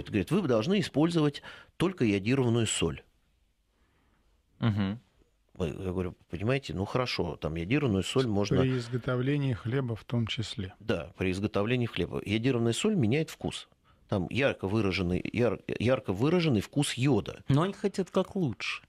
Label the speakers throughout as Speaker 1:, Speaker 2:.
Speaker 1: спрашивают, говорит, вы должны использовать только ядированную соль.
Speaker 2: Угу.
Speaker 1: Я говорю, понимаете, ну хорошо, там ядированную соль можно... При
Speaker 2: изготовлении хлеба в том числе.
Speaker 1: Да, при изготовлении хлеба. Ядированная соль меняет вкус. Там ярко выраженный, яр, ярко выраженный вкус йода. Но они хотят как лучше.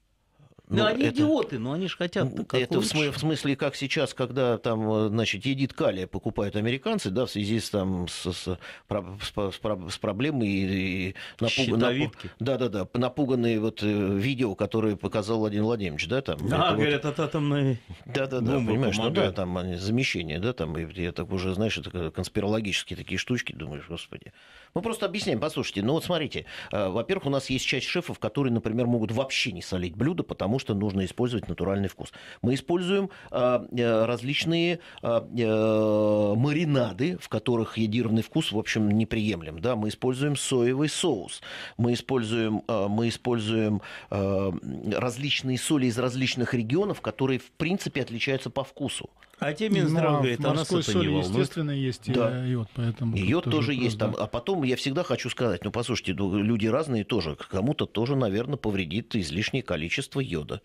Speaker 3: Ну, но ну, они это... идиоты,
Speaker 1: но они же хотят. Ну, это в, в смысле, как сейчас, когда там, э, значит, едит калия покупают американцы, да, в связи с там с, с, с, с проблемой и, и напуг... напуг... да, да, да, напуганные вот э, видео, которые показал Владимир Владимирович, да, там. Да, это говорят,
Speaker 3: вот... от атомной. Да, да, да, понимаешь, помогают. ну да,
Speaker 1: там замещение, да, там, и, я так уже, знаешь, это конспирологические такие штучки, думаешь, господи. Мы просто объясняем, послушайте, ну вот смотрите, э, во-первых, у нас есть часть шефов, которые, например, могут вообще не солить блюдо, потому что нужно использовать натуральный вкус. Мы используем а, э, различные а, э, маринады, в которых ядированный вкус, в общем, неприемлем. Да? Мы используем соевый соус, мы используем, а, мы используем различные соли из различных регионов, которые, в принципе, отличаются по вкусу. А
Speaker 2: те Минздрав ну, говорит, а нас это соли, не волнует. естественно, есть да. иод, э, поэтому... йод тоже, тоже есть там.
Speaker 1: А потом я всегда хочу сказать, ну, послушайте, ну, люди разные тоже. Кому-то тоже, наверное, повредит излишнее количество йода.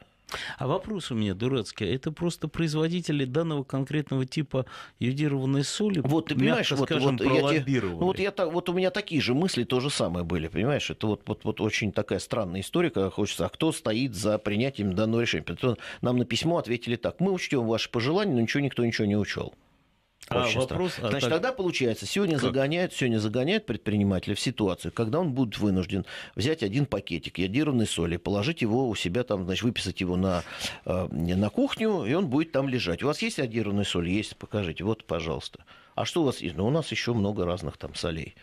Speaker 3: А вопрос у меня дурацкий. Это просто производители данного конкретного типа йодированной соли, вот, ты понимаешь, мягко, вот, скажем, вот, Я тебе, ну, вот,
Speaker 1: я, вот у меня такие же мысли то же самое были, понимаешь? Это вот, вот, вот очень такая странная история, когда хочется, а кто стоит за принятием данного решения? Нам на письмо ответили так, мы учтем ваши пожелания, но ничего никто ничего не учел.
Speaker 2: А, Очень а, вопрос, странно. Значит, а тогда
Speaker 1: получается, сегодня как? загоняют, сегодня загоняют предпринимателя в ситуацию, когда он будет вынужден взять один пакетик ядированной соли, положить его у себя там, значит, выписать его на, э, на кухню, и он будет там лежать. У вас есть ядированная соль? Есть, покажите. Вот, пожалуйста. А что у вас есть? Ну, у нас еще много разных там солей.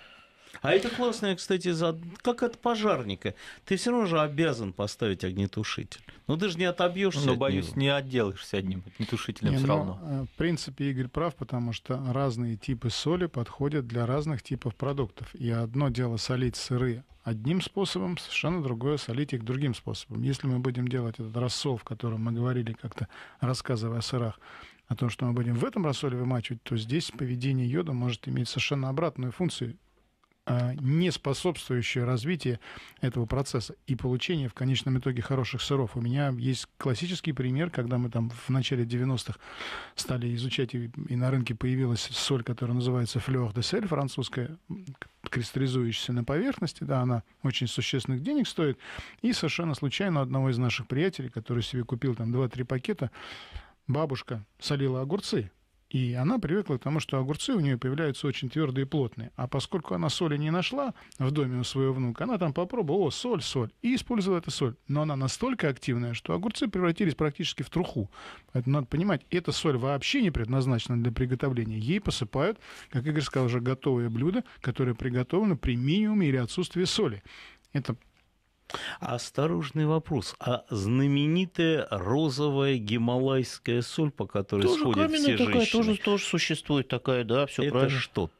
Speaker 1: А
Speaker 3: это классное, кстати, за... как от пожарника. Ты все равно же обязан поставить огнетушитель. Ну ты же не отобьешься. Но ну, от боюсь, него. не отделаешься одним огнетушителем не, все ну, равно.
Speaker 2: Э, в принципе, Игорь прав, потому что разные типы соли подходят для разных типов продуктов. И одно дело солить сыры одним способом, совершенно другое солить их другим способом. Если мы будем делать этот рассол, в котором мы говорили как-то, рассказывая о сырах, о том, что мы будем в этом рассоле вымачивать, то здесь поведение йода может иметь совершенно обратную функцию а, не способствующее развитию этого процесса и получение в конечном итоге хороших сыров. У меня есть классический пример, когда мы там в начале 90-х стали изучать, и, на рынке появилась соль, которая называется флёр де сель, французская, кристаллизующаяся на поверхности, да, она очень существенных денег стоит, и совершенно случайно одного из наших приятелей, который себе купил там 2-3 пакета, бабушка солила огурцы, и она привыкла к тому, что огурцы у нее появляются очень твердые и плотные. А поскольку она соли не нашла в доме у своего внука, она там попробовала, о, соль, соль, и использовала эту соль. Но она настолько активная, что огурцы превратились практически в труху. Поэтому надо понимать, эта соль вообще не предназначена для приготовления. Ей посыпают, как Игорь сказал, уже готовые блюда, которые приготовлены при минимуме или отсутствии соли. Это
Speaker 3: Осторожный вопрос. А знаменитая розовая гималайская соль, по которой тоже сходят все такая, женщины?
Speaker 1: Тоже, тоже существует такая, да, все правильно. Это что?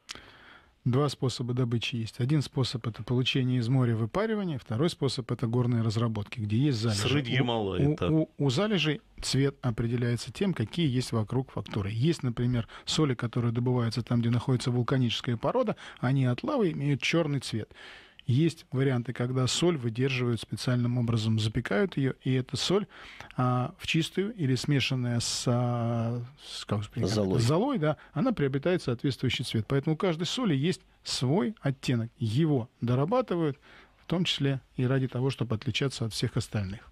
Speaker 2: Два способа добычи есть. Один способ – это получение из моря выпаривания, второй способ – это горные разработки, где есть залежи. Срыть Гималай. У, у, у, у залежей цвет определяется тем, какие есть вокруг факторы. Есть, например, соли, которые добываются там, где находится вулканическая порода, они от лавы имеют черный цвет. Есть варианты, когда соль выдерживают специальным образом, запекают ее, и эта соль а, в чистую или смешанная с, а, с, как, с золой. золой, да, она приобретает соответствующий цвет. Поэтому у каждой соли есть свой оттенок. Его дорабатывают, в том числе и ради того, чтобы отличаться от всех остальных.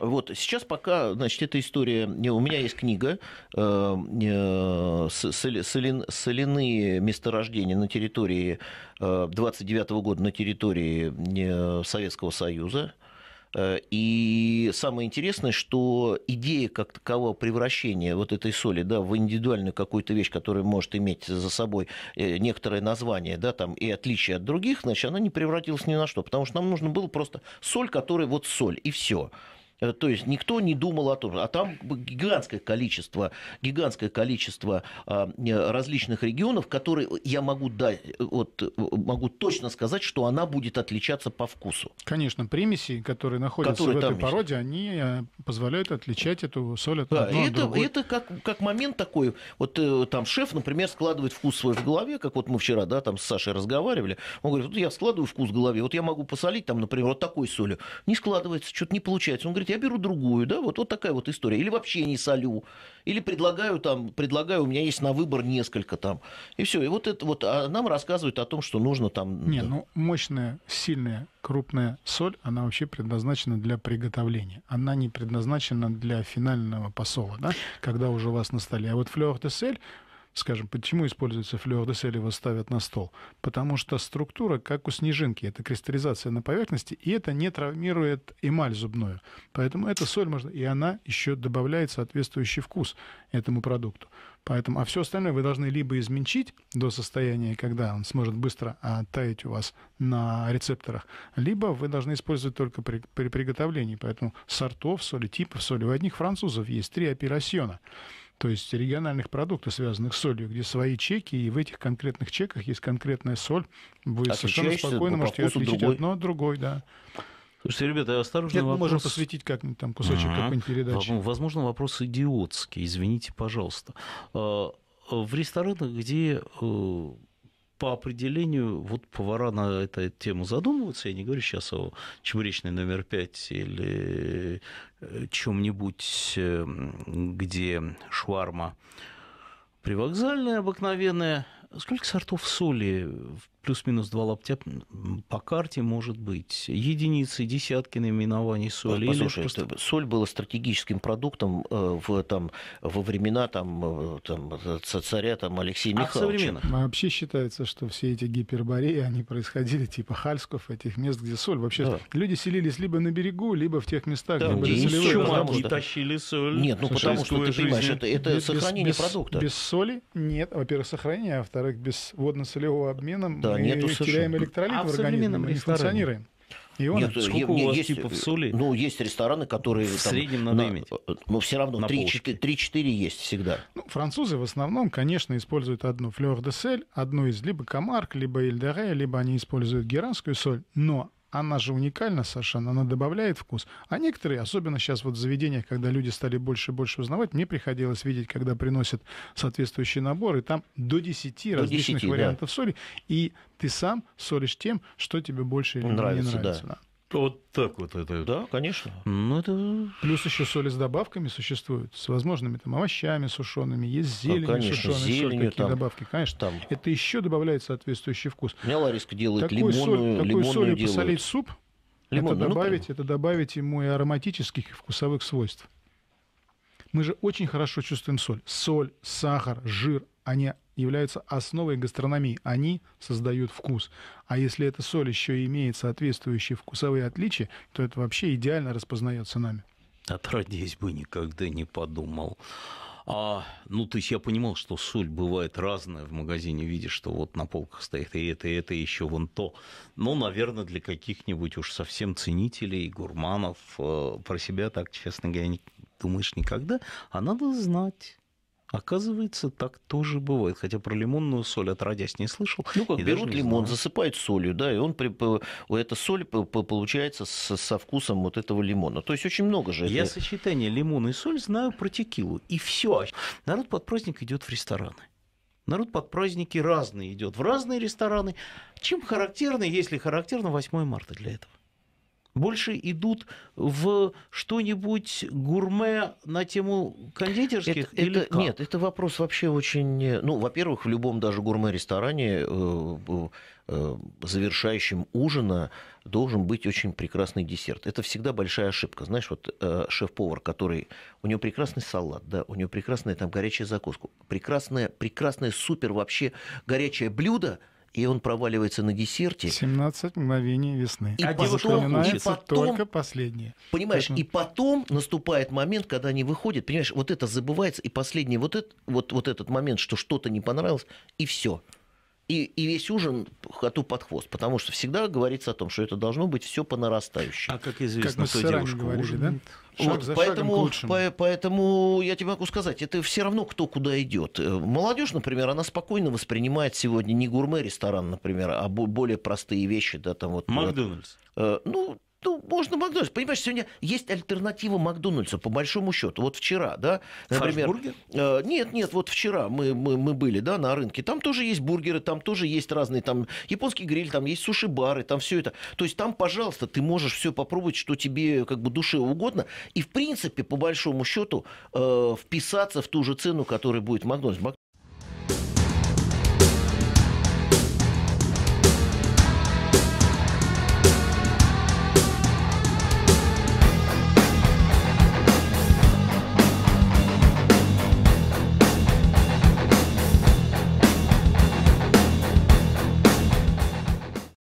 Speaker 1: Вот, сейчас пока, значит, эта история... Э, у меня есть книга э, э, «Соляные месторождения на территории 29 года на территории Советского Союза». И самое интересное, что идея как такового превращения вот этой соли да, в индивидуальную какую-то вещь, которая может иметь за собой некоторое название да, там, и отличие от других, значит, она не превратилась ни на что, потому что нам нужно было просто соль, которая вот соль, и все. То есть никто не думал о том, а там гигантское количество, гигантское количество а, различных регионов, которые я могу дать, вот могу точно сказать, что она будет отличаться по вкусу.
Speaker 2: Конечно, примеси, которые находятся которые в этой есть. породе, они э, позволяют отличать эту соль от да, одной, это, другой.
Speaker 1: это как, как момент такой, вот э, там шеф, например, складывает вкус свой в голове, как вот мы вчера, да, там с Сашей разговаривали, он говорит, вот я складываю вкус в голове, вот я могу посолить там, например, вот такой солью, не складывается, что-то не получается. Он говорит, я беру другую, да, вот, вот такая вот история. Или вообще не солю, или предлагаю там, предлагаю, у меня есть на выбор несколько там, и все. И вот это вот, а нам рассказывают о том, что нужно там... Не, да.
Speaker 2: ну, мощная, сильная, крупная соль, она вообще предназначена для приготовления. Она не предназначена для финального посола, да, когда уже у вас на столе. А вот флёр де сель Скажем, почему используется флюор де соль, его ставят на стол? Потому что структура, как у снежинки, это кристаллизация на поверхности, и это не травмирует эмаль зубную. Поэтому эта соль можно, и она еще добавляет соответствующий вкус этому продукту. Поэтому, а все остальное вы должны либо измельчить до состояния, когда он сможет быстро оттаять у вас на рецепторах, либо вы должны использовать только при, при приготовлении. Поэтому сортов, соли типов, соли. У одних французов есть три операсьона то есть региональных продуктов, связанных с солью, где свои чеки, и в этих конкретных чеках есть конкретная соль. Вы совершенно спокойно можете ее отличить другой. одно от другой, да.
Speaker 3: Слушайте, ребята, осторожно. Нет, вопрос... мы можем посвятить как-нибудь там кусочек uh какой-нибудь передачи. Возможно, вопрос идиотский, извините, пожалуйста. А, в ресторанах, где э, по определению, вот повара на эту тему задумываются, я не говорю сейчас о чебуречной номер пять или э, чем-нибудь, эм, где шварма привокзальная обыкновенная. Сколько сортов соли плюс-минус два лаптя по карте может быть. Единицы, десятки наименований
Speaker 1: соли. Послушай, просто... Это, соль была стратегическим продуктом э, в, там, во времена там, э, там, э, царя там, Алексея Михайловича.
Speaker 2: А вообще считается, что все эти гипербореи, они происходили типа Хальсков, этих мест, где соль. Вообще да. люди селились либо на берегу, либо в тех местах, да, где были солевые. Чумаки что... тащили соль. Нет, ну потому а что, ты жизни. понимаешь, это, это без, сохранение без, продукта. Без соли нет, во-первых, сохранение, а во-вторых, без водно-солевого обмена да да, мы нету теряем электролит а в, в организме, мы не функционируем. Ионы? Нет, Сколько нет, у вас есть, типов э,
Speaker 1: соли? Ну, есть рестораны, которые... В там, среднем надо на, иметь. Э, но все равно 3-4 есть всегда.
Speaker 2: Ну, французы в основном, конечно, используют одну флёр де сель, одну из либо камарк, либо эльдере, либо они используют геранскую соль, но она же уникальна совершенно, она добавляет вкус. А некоторые, особенно сейчас вот в заведениях, когда люди стали больше и больше узнавать, мне приходилось видеть, когда приносят соответствующий набор, и там до 10 до различных 10, вариантов да. соли, и ты сам солишь тем, что тебе больше или нравится, не нравится. Да. Да.
Speaker 3: Вот так вот это. Да, конечно.
Speaker 2: Ну, это... Плюс еще соли с добавками существуют, с возможными там овощами сушеными, есть а, зелень ну, конечно, сушеная, зеленью, какие там, добавки, конечно. Там. Это еще добавляет соответствующий вкус. У меня Лариска делает такую лимонную, соль, такую лимонную солью делают. посолить суп, Лимон, это, ну, добавить, ну, это добавить ему и ароматических, и вкусовых свойств. Мы же очень хорошо чувствуем соль. Соль, сахар, жир, они являются основой гастрономии. Они создают вкус. А если эта соль еще имеет соответствующие вкусовые отличия, то это вообще идеально распознается нами.
Speaker 3: Отродясь бы никогда не подумал. А, ну, то есть я понимал, что соль бывает разная в магазине, видишь, что вот на полках стоит и это, и это, и еще вон то. Но, наверное, для каких-нибудь уж совсем ценителей, гурманов, э, про себя так, честно говоря, не думаешь никогда, а надо знать Оказывается, так
Speaker 1: тоже бывает. Хотя про лимонную соль отродясь не слышал. Ну как, берут лимон, знаю. засыпают солью, да, и он при, эта соль получается со, вкусом вот этого лимона. То есть очень много же. Я это...
Speaker 3: сочетание лимона и соль знаю про текилу. И все. Народ под праздник идет в рестораны. Народ под праздники разные идет в разные рестораны. Чем характерно, если характерно 8 марта для этого? больше идут в что-нибудь гурме на тему кондитерских это, или это, как?
Speaker 1: Нет, это вопрос вообще очень... Э, ну, во-первых, в любом даже гурме-ресторане э, э, э, завершающим ужина должен быть очень прекрасный десерт. Это всегда большая ошибка. Знаешь, вот э, шеф-повар, который... У него прекрасный салат, да, у него прекрасная там горячая закуска, прекрасное, прекрасное супер вообще горячее блюдо – и он проваливается на десерте.
Speaker 2: 17 мгновений весны. И а потом, и потом, только последние. Понимаешь, Поэтому... и
Speaker 1: потом наступает момент, когда они выходят, понимаешь, вот это забывается, и последний вот, это, вот, вот этот момент, что что-то не понравилось, и все и, и весь ужин коту под хвост, потому что всегда говорится о том, что это должно быть все по нарастающей. А как известно, как мы кто девушка говорили, ужинает. Да? Шаг вот, поэтому, по, поэтому я тебе могу сказать, это все равно кто куда идет. Э, Молодежь, например, она спокойно воспринимает сегодня не гурме ресторан, например, а более простые вещи, да, там вот. Э, Макдональдс. Вот, э, ну, ну, можно Макдональдс. Понимаешь, сегодня есть альтернатива Макдональдсу, по большому счету. Вот вчера, да, например... Фаршбургер? Э, нет, нет, вот вчера мы, мы, мы были, да, на рынке. Там тоже есть бургеры, там тоже есть разные, там, японский гриль, там есть суши-бары, там все это. То есть там, пожалуйста, ты можешь все попробовать, что тебе как бы душе угодно. И, в принципе, по большому счету, э, вписаться в ту же цену, которая будет Макдональдс.